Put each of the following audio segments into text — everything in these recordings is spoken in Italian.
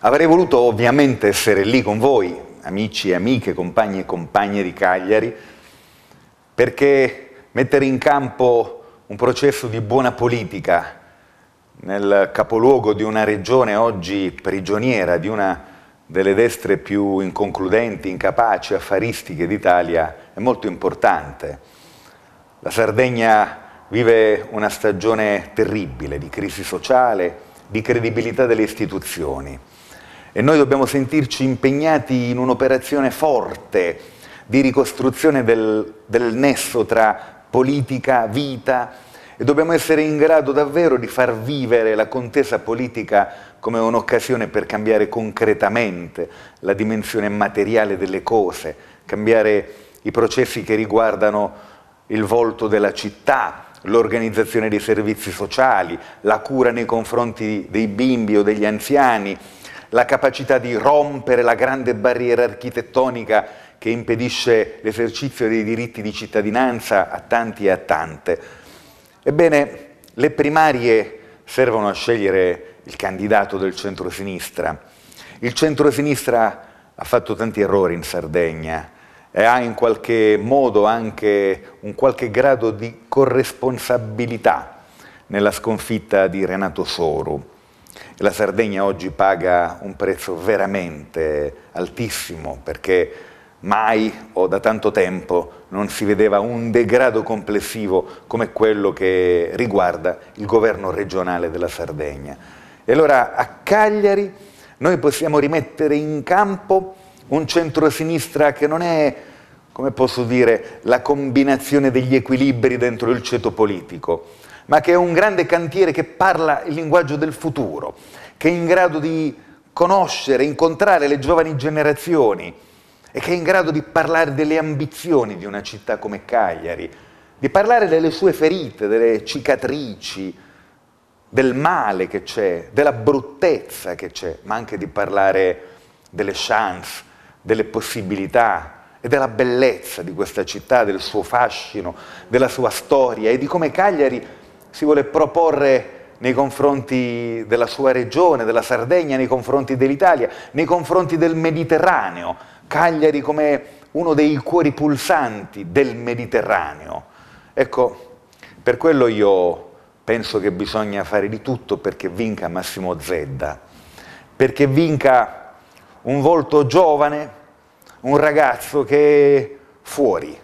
Avrei voluto ovviamente essere lì con voi, amici e amiche, compagni e compagne di Cagliari, perché mettere in campo un processo di buona politica nel capoluogo di una regione oggi prigioniera di una delle destre più inconcludenti, incapaci, affaristiche d'Italia è molto importante. La Sardegna vive una stagione terribile di crisi sociale, di credibilità delle istituzioni e noi dobbiamo sentirci impegnati in un'operazione forte di ricostruzione del, del nesso tra politica, vita e dobbiamo essere in grado davvero di far vivere la contesa politica come un'occasione per cambiare concretamente la dimensione materiale delle cose, cambiare i processi che riguardano il volto della città, l'organizzazione dei servizi sociali, la cura nei confronti dei bimbi o degli anziani, la capacità di rompere la grande barriera architettonica che impedisce l'esercizio dei diritti di cittadinanza a tanti e a tante. Ebbene, le primarie servono a scegliere il candidato del centro-sinistra. Il centro-sinistra ha fatto tanti errori in Sardegna e ha in qualche modo anche un qualche grado di corresponsabilità nella sconfitta di Renato Soru. La Sardegna oggi paga un prezzo veramente altissimo perché mai o da tanto tempo non si vedeva un degrado complessivo come quello che riguarda il governo regionale della Sardegna. E allora a Cagliari noi possiamo rimettere in campo un centro-sinistra che non è come posso dire, la combinazione degli equilibri dentro il ceto politico, ma che è un grande cantiere che parla il linguaggio del futuro, che è in grado di conoscere, incontrare le giovani generazioni e che è in grado di parlare delle ambizioni di una città come Cagliari, di parlare delle sue ferite, delle cicatrici, del male che c'è, della bruttezza che c'è, ma anche di parlare delle chance, delle possibilità, e della bellezza di questa città, del suo fascino, della sua storia e di come Cagliari si vuole proporre nei confronti della sua regione, della Sardegna, nei confronti dell'Italia, nei confronti del Mediterraneo. Cagliari come uno dei cuori pulsanti del Mediterraneo. Ecco, per quello io penso che bisogna fare di tutto perché vinca Massimo Zedda, perché vinca un volto giovane, un ragazzo che è fuori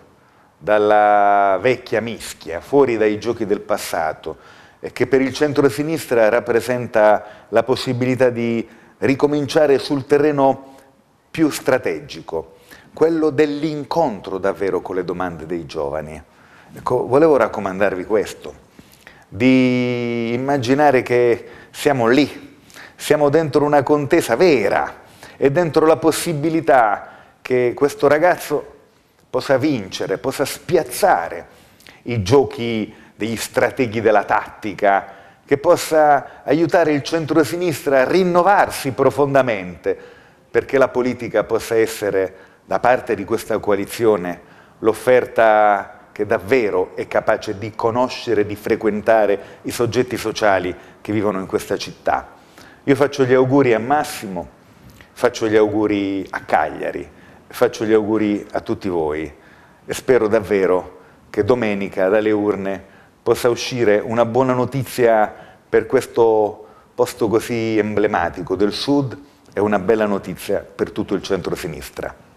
dalla vecchia mischia, fuori dai giochi del passato, e che per il centro-sinistra rappresenta la possibilità di ricominciare sul terreno più strategico, quello dell'incontro davvero con le domande dei giovani. Ecco, volevo raccomandarvi questo, di immaginare che siamo lì, siamo dentro una contesa vera e dentro la possibilità che questo ragazzo possa vincere, possa spiazzare i giochi degli strateghi della tattica, che possa aiutare il centrosinistra a rinnovarsi profondamente, perché la politica possa essere da parte di questa coalizione l'offerta che davvero è capace di conoscere, di frequentare i soggetti sociali che vivono in questa città. Io faccio gli auguri a Massimo, faccio gli auguri a Cagliari, faccio gli auguri a tutti voi e spero davvero che domenica dalle urne possa uscire una buona notizia per questo posto così emblematico del Sud e una bella notizia per tutto il centro-sinistra.